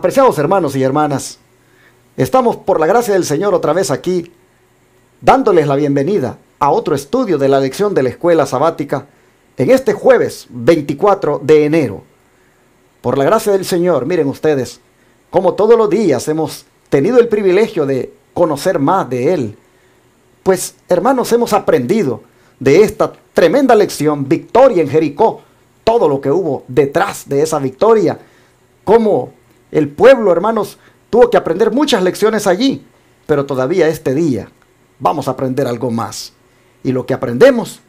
Apreciados hermanos y hermanas, estamos por la gracia del Señor otra vez aquí, dándoles la bienvenida a otro estudio de la lección de la escuela sabática en este jueves 24 de enero. Por la gracia del Señor, miren ustedes, como todos los días hemos tenido el privilegio de conocer más de Él, pues hermanos hemos aprendido de esta tremenda lección, victoria en Jericó, todo lo que hubo detrás de esa victoria, cómo el pueblo, hermanos, tuvo que aprender muchas lecciones allí, pero todavía este día vamos a aprender algo más. Y lo que aprendemos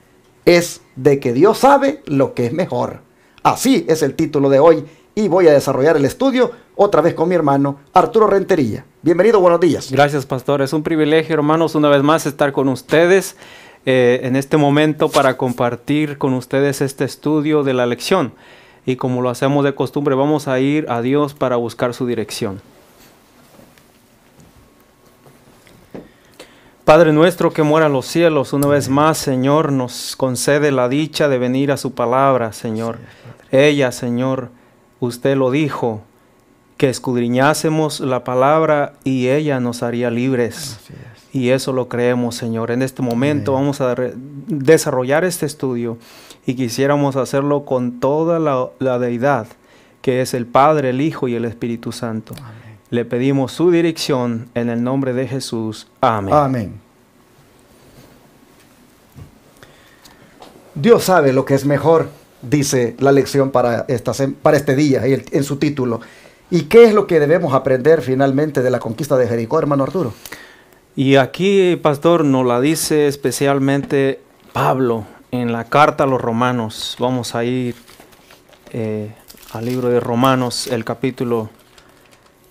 es de que Dios sabe lo que es mejor. Así es el título de hoy y voy a desarrollar el estudio otra vez con mi hermano Arturo Rentería. Bienvenido, buenos días. Gracias, pastor. Es un privilegio, hermanos, una vez más estar con ustedes eh, en este momento para compartir con ustedes este estudio de la lección y como lo hacemos de costumbre, vamos a ir a Dios para buscar su dirección. Padre nuestro que muera en los cielos, una vez más, Señor, nos concede la dicha de venir a su palabra, Señor. Ella, Señor, usted lo dijo, que escudriñásemos la palabra y ella nos haría libres. Y eso lo creemos, Señor. En este momento vamos a desarrollar este estudio y quisiéramos hacerlo con toda la, deidad, que es el Padre, el Hijo y el Espíritu Santo. Le pedimos su dirección en el nombre de Jesús. Amén. Amén. Dios sabe lo que es mejor, dice la lección para, para este día en su título. ¿Y qué es lo que debemos aprender finalmente de la conquista de Jericó, hermano Arturo? Y aquí, pastor, nos la dice especialmente Pablo en la carta a los romanos. Vamos a ir eh, al libro de Romanos, el capítulo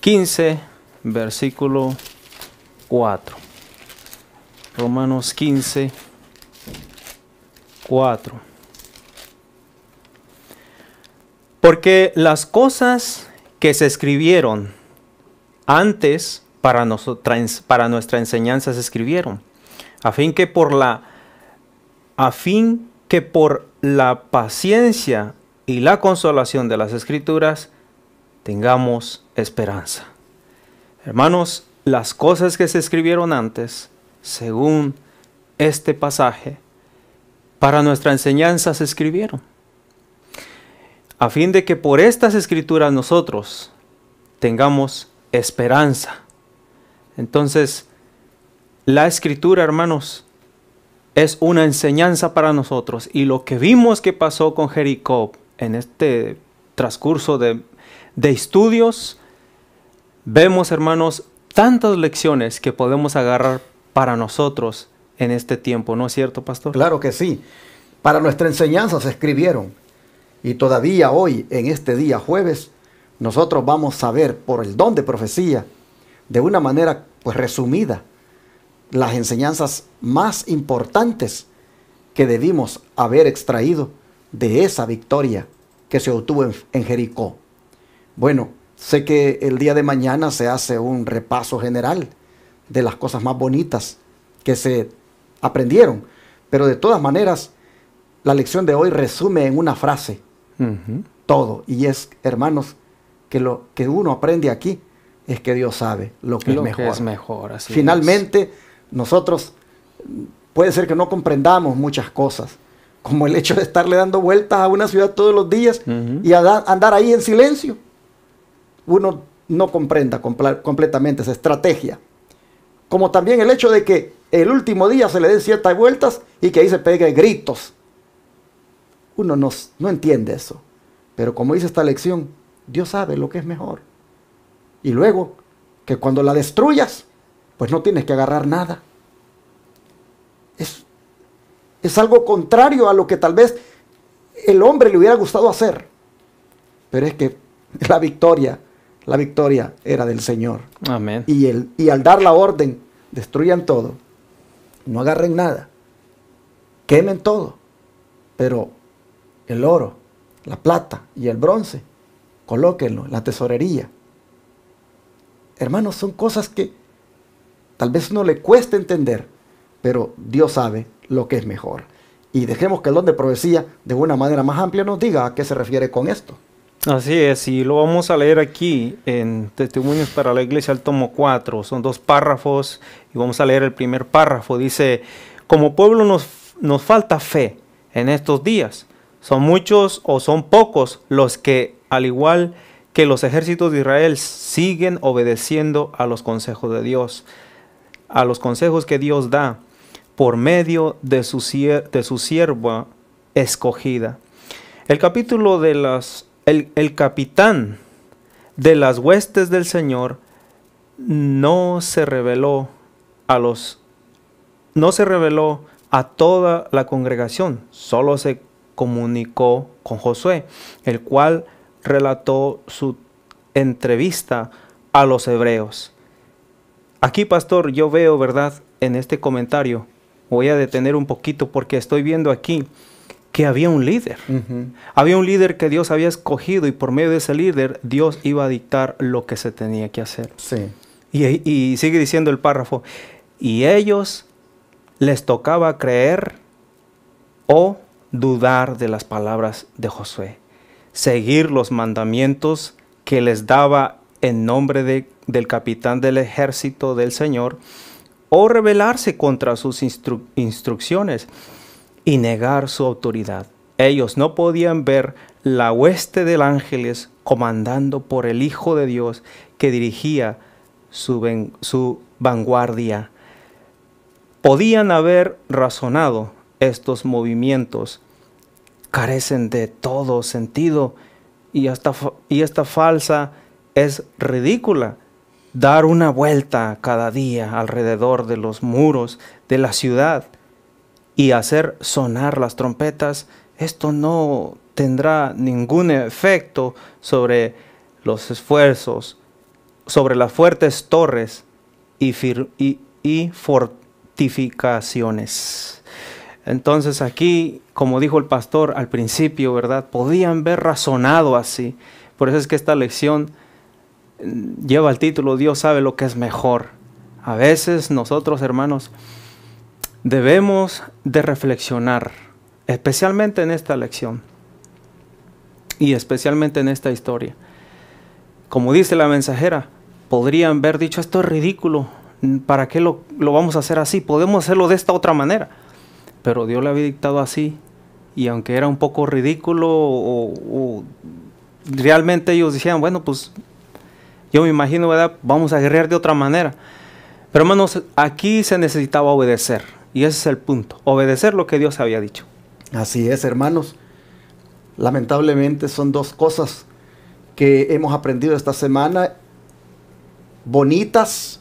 15, versículo 4. Romanos 15, 4. Porque las cosas que se escribieron antes para, nuestra enseñanza se escribieron, a fin que por la, a fin que por la paciencia y la consolación de las escrituras tengamos esperanza. Hermanos, las cosas que se escribieron antes, según este pasaje, para nuestra enseñanza se escribieron, a fin de que por estas escrituras nosotros tengamos esperanza. Entonces, la escritura, hermanos, es una enseñanza para nosotros. Y lo que vimos que pasó con Jericó en este transcurso de, estudios, vemos, hermanos, tantas lecciones que podemos agarrar para nosotros en este tiempo, ¿no es cierto, pastor? Claro que sí. Para nuestra enseñanza se escribieron. Y todavía hoy, en este día jueves, nosotros vamos a ver por el don de profecía de una manera pues resumida las enseñanzas más importantes que debimos haber extraído de esa victoria que se obtuvo en, Jericó. Bueno, sé que el día de mañana se hace un repaso general de las cosas más bonitas que se aprendieron, pero de todas maneras, la lección de hoy resume en una frase todo, y es, hermanos, que lo que uno aprende aquí es que Dios sabe lo que es mejor. es Finalmente, nosotros puede ser que no comprendamos muchas cosas, como el hecho de estarle dando vueltas a una ciudad todos los días y andar ahí en silencio. Uno no comprenda completamente esa estrategia. Como también el hecho de que el último día se le den ciertas vueltas y que ahí se pegue gritos. Uno no, no entiende eso. Pero como dice esta lección, Dios sabe lo que es mejor. Y luego, que cuando la destruyas, pues no tienes que agarrar nada. Es, algo contrario a lo que tal vez el hombre le hubiera gustado hacer. Pero es que la victoria, la victoria era del Señor. Amén. Y, el, y al dar la orden, destruyan todo, no agarren nada, quemen todo, pero el oro, la plata y el bronce, colóquenlo en la tesorería Hermanos, son cosas que tal vez no le cueste entender, pero Dios sabe lo que es mejor. Y dejemos que el don de profecía, de una manera más amplia, nos diga a qué se refiere con esto. Así es, y lo vamos a leer aquí en Testimonios para la Iglesia, el tomo 4. Son dos párrafos y vamos a leer el primer párrafo. Dice, como pueblo nos, nos falta fe en estos días. Son muchos o son pocos los que, al igual que los ejércitos de Israel siguen obedeciendo a los consejos de Dios, a los consejos que Dios da por medio de su, sierva escogida. El capítulo de las, el, el capitán de las huestes del Señor no se reveló a los, no se reveló a toda la congregación, solo se comunicó con Josué, el cual relató su entrevista a los hebreos. Aquí, pastor, yo veo, ¿verdad? En este comentario, voy a detener un poquito porque estoy viendo aquí que había un líder. Había un líder que Dios había escogido y por medio de ese líder Dios iba a dictar lo que se tenía que hacer. Sí. Y, y sigue diciendo el párrafo, y ellos les tocaba creer o dudar de las palabras de Josué seguir los mandamientos que les daba en nombre de, del capitán del ejército del Señor, o rebelarse contra sus instrucciones y negar su autoridad. Ellos no podían ver la hueste del ángeles comandando por el Hijo de Dios que dirigía su, su vanguardia. Podían haber razonado estos movimientos carecen de todo sentido y esta, falsa es ridícula. Dar una vuelta cada día alrededor de los muros de la ciudad y hacer sonar las trompetas, esto no tendrá ningún efecto sobre los esfuerzos, sobre las fuertes torres y fortificaciones. Entonces aquí, como dijo el pastor al principio, ¿verdad? Podían ver razonado así. Por eso es que esta lección mm, lleva el título Dios sabe lo que es mejor. A veces nosotros, hermanos, debemos de reflexionar, especialmente en esta lección y especialmente en esta historia. Como dice la mensajera, podrían haber dicho, esto es ridículo, ¿para qué lo, lo vamos a hacer así? Podemos hacerlo de esta otra manera pero Dios le había dictado así. Y aunque era un poco ridículo, o, realmente ellos decían, bueno, pues yo me imagino, ¿verdad? Vamos a guerrear de otra manera. Pero hermanos, aquí se necesitaba obedecer. Y ese es el punto, obedecer lo que Dios había dicho. Así es, hermanos. Lamentablemente son dos cosas que hemos aprendido esta semana, bonitas,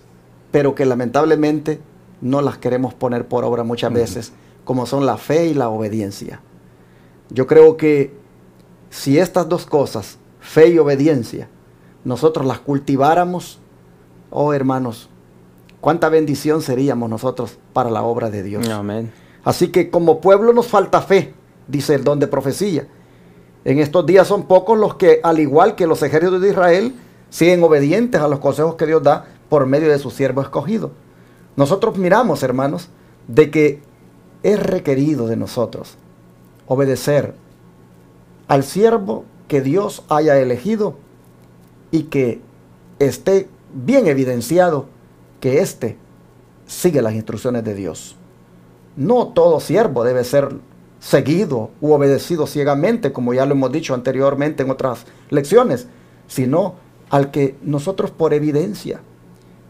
pero que lamentablemente no las queremos poner por obra muchas veces como son la fe y la obediencia. Yo creo que si estas dos cosas, fe y obediencia, nosotros las cultiváramos, oh hermanos, cuánta bendición seríamos nosotros para la obra de Dios. Amén. Así que como pueblo nos falta fe, dice el don de profecía. En estos días son pocos los que, al igual que los ejércitos de Israel, siguen obedientes a los consejos que Dios da por medio de su siervo escogido. Nosotros miramos, hermanos, de que es requerido de nosotros obedecer al siervo que Dios haya elegido y que esté bien evidenciado que éste sigue las instrucciones de Dios. No todo siervo debe ser seguido u obedecido ciegamente, como ya lo hemos dicho anteriormente en otras lecciones, sino al que nosotros por evidencia,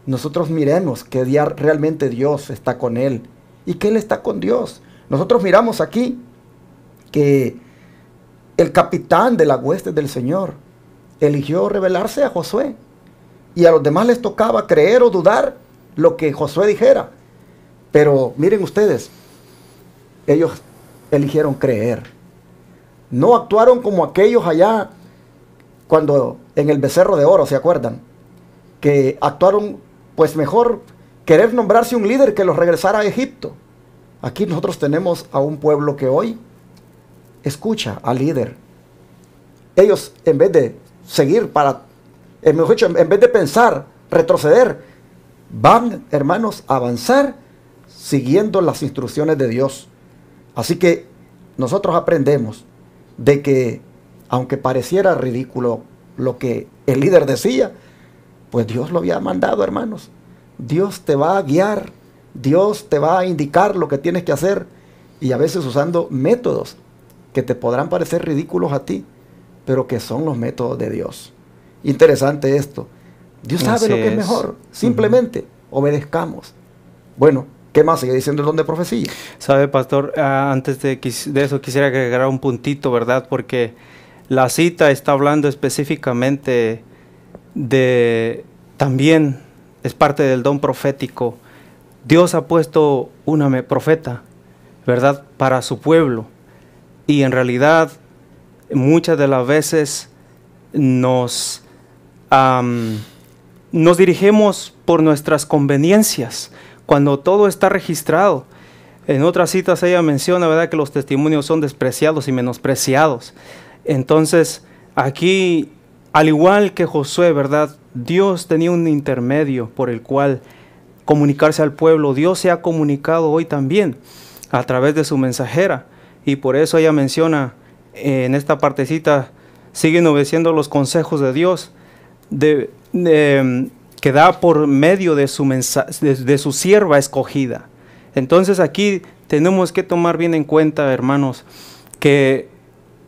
nosotros miremos que realmente Dios está con él y que él está con Dios. Nosotros miramos aquí que el capitán de la hueste del Señor eligió revelarse a Josué y a los demás les tocaba creer o dudar lo que Josué dijera. Pero miren ustedes, ellos eligieron creer. No actuaron como aquellos allá cuando en el becerro de oro, ¿se acuerdan? Que actuaron pues mejor querer nombrarse un líder que los regresara a Egipto. Aquí nosotros tenemos a un pueblo que hoy escucha al líder. Ellos en vez de seguir para, en, eh, en vez de pensar, retroceder, van, hermanos, a avanzar siguiendo las instrucciones de Dios. Así que nosotros aprendemos de que, aunque pareciera ridículo lo que el líder decía, pues Dios lo había mandado, hermanos. Dios te va a guiar, Dios te va a indicar lo que tienes que hacer y a veces usando métodos que te podrán parecer ridículos a ti, pero que son los métodos de Dios. Interesante esto. Dios sabe lo que es, mejor. Simplemente obedezcamos. Bueno, ¿Qué más sigue diciendo el don de profecía? Sabe, pastor, ah, antes de, de, eso quisiera agregar un puntito, ¿verdad? Porque la cita está hablando específicamente de también es parte del don profético. Dios ha puesto una profeta, ¿verdad?, para su pueblo. Y en realidad muchas de las veces nos, nos dirigimos por nuestras conveniencias, cuando todo está registrado. En otras citas ella menciona, ¿verdad?, que los testimonios son despreciados y menospreciados. Entonces, aquí al igual que Josué, ¿verdad? Dios tenía un intermedio por el cual comunicarse al pueblo. Dios se ha comunicado hoy también a través de su mensajera. Y por eso ella menciona eh, en esta partecita, siguen obedeciendo los consejos de Dios, que da por medio de su, de su sierva escogida. Entonces aquí tenemos que tomar bien en cuenta, hermanos, que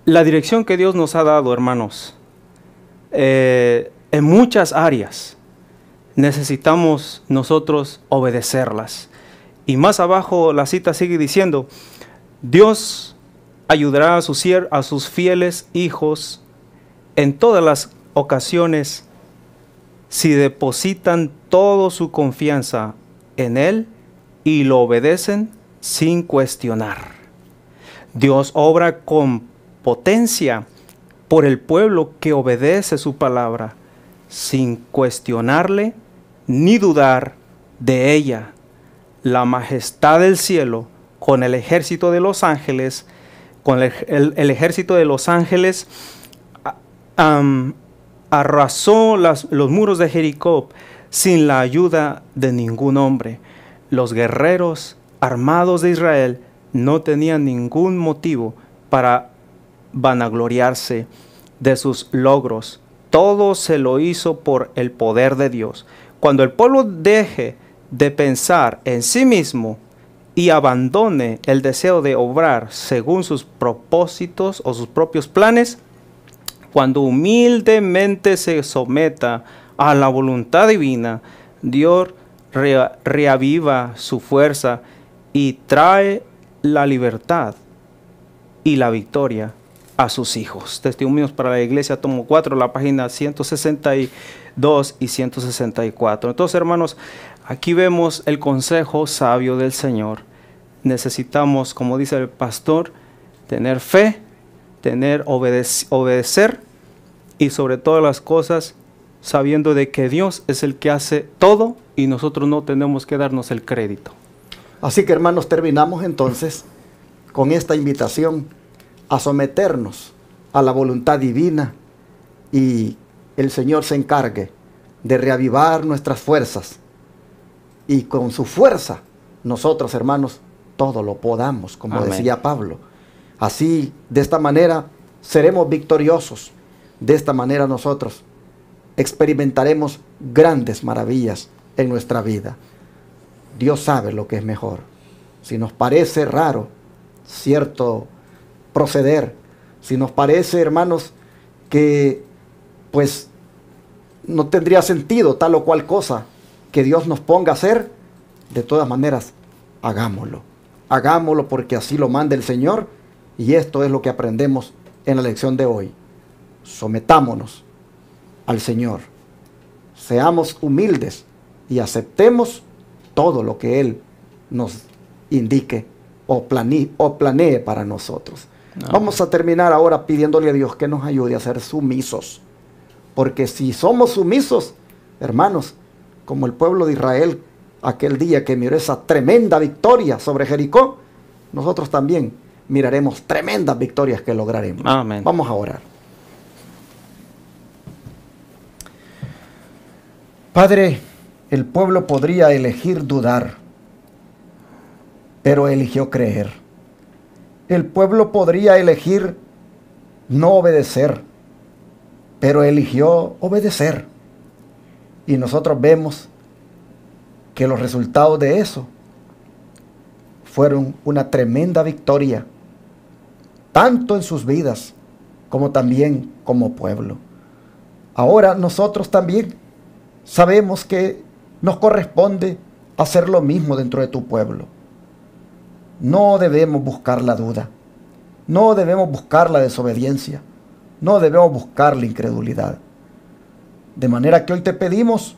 la dirección que Dios nos ha dado, hermanos, eh, en muchas áreas necesitamos nosotros obedecerlas. Y más abajo la cita sigue diciendo, Dios ayudará a sus, a sus fieles hijos en todas las ocasiones si depositan toda su confianza en Él y lo obedecen sin cuestionar. Dios obra con potencia por el pueblo que obedece su palabra, sin cuestionarle ni dudar de ella. La majestad del cielo con el ejército de los ángeles, con el, ejército de los ángeles, arrasó los muros de Jericó sin la ayuda de ningún hombre. Los guerreros armados de Israel no tenían ningún motivo para a gloriarse de sus logros. Todo se lo hizo por el poder de Dios. Cuando el pueblo deje de pensar en sí mismo y abandone el deseo de obrar según sus propósitos o sus propios planes, cuando humildemente se someta a la voluntad divina, Dios reaviva su fuerza y trae la libertad y la victoria a sus hijos. Testimonios para la Iglesia, tomo 4, la página 162 y 164. Entonces, hermanos, aquí vemos el consejo sabio del Señor. Necesitamos, como dice el pastor, tener fe, tener obedecer y sobre todas las cosas sabiendo de que Dios es el que hace todo y nosotros no tenemos que darnos el crédito. Así que hermanos, terminamos entonces con esta invitación a someternos a la voluntad divina y el Señor se encargue de reavivar nuestras fuerzas y con su fuerza nosotros hermanos todo lo podamos, como decía Pablo. Así, de esta manera, seremos victoriosos. De esta manera nosotros experimentaremos grandes maravillas en nuestra vida. Dios sabe lo que es mejor. Si nos parece raro cierto proceder. Si nos parece, hermanos, que pues no tendría sentido tal o cual cosa que Dios nos ponga a hacer, de todas maneras, hagámoslo. Hagámoslo porque así lo manda el Señor y esto es lo que aprendemos en la lección de hoy. Sometámonos al Señor. Seamos humildes y aceptemos todo lo que Él nos indique o, o planee para nosotros. Vamos a terminar ahora pidiéndole a Dios que nos ayude a ser sumisos. Porque si somos sumisos, hermanos, como el pueblo de Israel aquel día que miró esa tremenda victoria sobre Jericó, nosotros también miraremos tremendas victorias que lograremos. Amén. Vamos a orar. Padre, el pueblo podría elegir dudar, pero eligió creer el pueblo podría elegir no obedecer, pero eligió obedecer. Y nosotros vemos que los resultados de eso fueron una tremenda victoria, tanto en sus vidas como también como pueblo. Ahora nosotros también sabemos que nos corresponde hacer lo mismo dentro de tu pueblo. No debemos buscar la duda. No debemos buscar la desobediencia. No debemos buscar la incredulidad. De manera que hoy te pedimos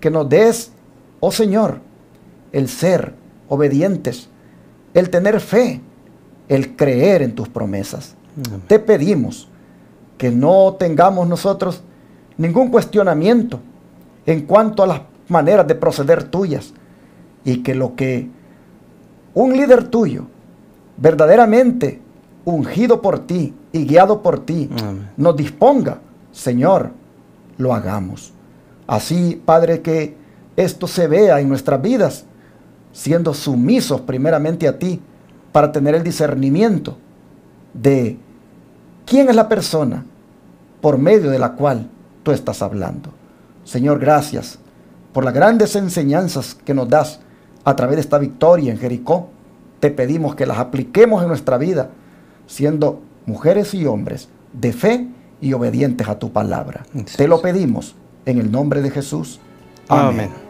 que nos des, oh Señor, el ser obedientes, el tener fe, el creer en tus promesas. Te pedimos que no tengamos nosotros ningún cuestionamiento en cuanto a las maneras de proceder tuyas y que lo que un líder tuyo, verdaderamente ungido por ti y guiado por ti, nos disponga, Señor, lo hagamos. Así, Padre, que esto se vea en nuestras vidas, siendo sumisos primeramente a ti, para tener el discernimiento de quién es la persona por medio de la cual tú estás hablando. Señor, gracias por las grandes enseñanzas que nos das a través de esta victoria en Jericó. Te pedimos que las apliquemos en nuestra vida, siendo mujeres y hombres de fe y obedientes a tu palabra. te lo pedimos en el nombre de Jesús. Amén.